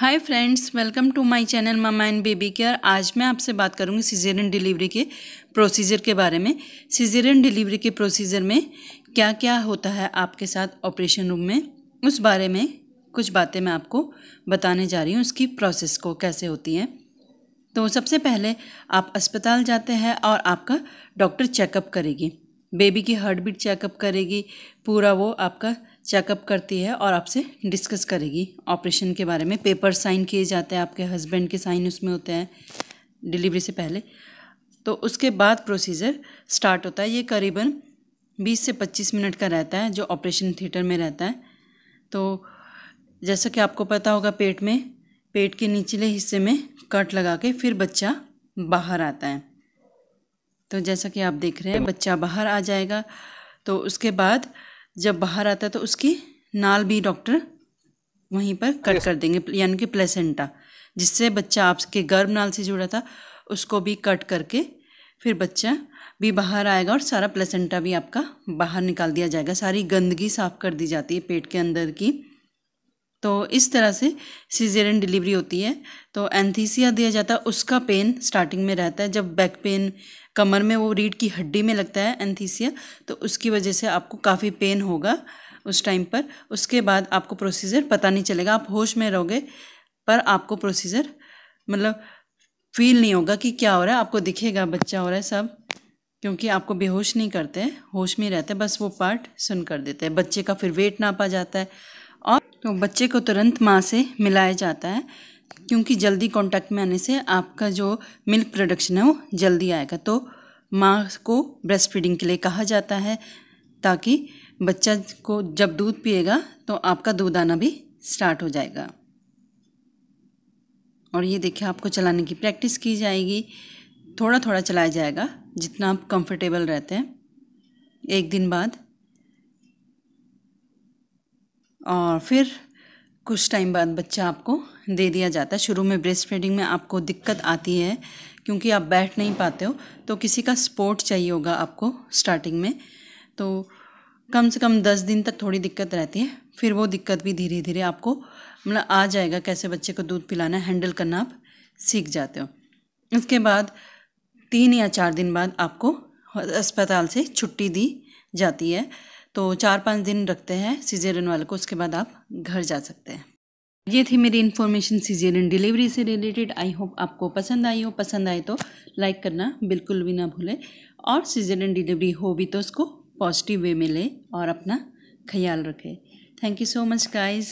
hi friends welcome to my channel mama and baby care आज मैं आपसे बात करूंगी सीजेरियन डिलीवरी के प्रोसीजर के बारे में सीजेरियन डिलीवरी के प्रोसीजर में क्या क्या होता है आपके साथ ऑपरेशन रूम में उस बारे में कुछ बातें मैं आपको बताने जा रही हूँ उसकी प्रोसेस को कैसे होती है तो सबसे पहले आप अस्पताल जाते हैं और आपका डॉक्टर चेकअप करेगी बेबी की हार्ट बीट चेकअप करेगी पूरा वो आपका चेकअप करती है और आपसे डिस्कस करेगी ऑपरेशन के बारे में पेपर साइन किए जाते हैं आपके हस्बैंड के साइन उसमें होते हैं डिलीवरी से पहले तो उसके बाद प्रोसीजर स्टार्ट होता है ये करीबन बीस से पच्चीस मिनट का रहता है जो ऑपरेशन थिएटर में रहता है तो जैसा कि आपको पता होगा पेट में पेट के निचले हिस्से में कट लगा के फिर बच्चा बाहर आता है तो जैसा कि आप देख रहे हैं बच्चा बाहर आ जाएगा तो उसके बाद जब बाहर आता है तो उसकी नाल भी डॉक्टर वहीं पर कट कर देंगे यानी कि प्लेसेंटा जिससे बच्चा आपके गर्भ नाल से जुड़ा था उसको भी कट करके फिर बच्चा भी बाहर आएगा और सारा प्लेसेंटा भी आपका बाहर निकाल दिया जाएगा सारी गंदगी साफ कर दी जाती है पेट के अंदर की तो इस तरह से सीजेरियन डिलीवरी होती है तो एंथीसिया दिया जाता है उसका पेन स्टार्टिंग में रहता है जब बैक पेन कमर में वो रीढ़ की हड्डी में लगता है एंथीसिया तो उसकी वजह से आपको काफ़ी पेन होगा उस टाइम पर उसके बाद आपको प्रोसीजर पता नहीं चलेगा आप होश में रहोगे पर आपको प्रोसीजर मतलब फील नहीं होगा कि क्या हो रहा है आपको दिखेगा बच्चा हो रहा है सब क्योंकि आपको बेहोश नहीं करते होश में रहते बस वो पार्ट सुन कर देते हैं बच्चे का फिर वेट नापा जाता है तो बच्चे को तुरंत माँ से मिलाया जाता है क्योंकि जल्दी कांटेक्ट में आने से आपका जो मिल्क प्रोडक्शन है वो जल्दी आएगा तो माँ को ब्रेस्ट फीडिंग के लिए कहा जाता है ताकि बच्चा को जब दूध पिएगा तो आपका दूध आना भी स्टार्ट हो जाएगा और ये देखिए आपको चलाने की प्रैक्टिस की जाएगी थोड़ा थोड़ा चलाया जाएगा जितना आप कंफर्टेबल रहते हैं एक दिन बाद और फिर कुछ टाइम बाद बच्चा आपको दे दिया जाता है शुरू में ब्रेस्ट फीडिंग में आपको दिक्कत आती है क्योंकि आप बैठ नहीं पाते हो तो किसी का सपोर्ट चाहिए होगा आपको स्टार्टिंग में तो कम से कम दस दिन तक थोड़ी दिक्कत रहती है फिर वो दिक्कत भी धीरे धीरे आपको मतलब आ जाएगा कैसे बच्चे को दूध पिलाना हैंडल करना आप सीख जाते हो उसके बाद तीन या चार दिन बाद आपको अस्पताल से छुट्टी दी जाती है तो चार पाँच दिन रखते हैं सीजेरियन वाले को उसके बाद आप घर जा सकते हैं ये थी मेरी इन्फॉर्मेशन सीजेरियन डिलीवरी से रिलेटेड आई होप आपको पसंद आई हो पसंद आए तो लाइक करना बिल्कुल भी ना भूलें और सीजेरियन डिलीवरी हो भी तो उसको पॉजिटिव वे में लें और अपना ख्याल रखें thank you so much guys